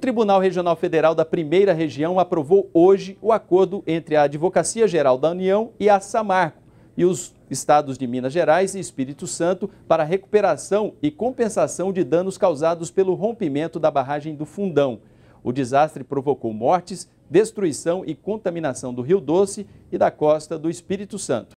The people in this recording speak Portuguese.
Tribunal Regional Federal da Primeira Região aprovou hoje o acordo entre a Advocacia Geral da União e a Samarco e os estados de Minas Gerais e Espírito Santo para recuperação e compensação de danos causados pelo rompimento da barragem do Fundão. O desastre provocou mortes, destruição e contaminação do Rio Doce e da costa do Espírito Santo.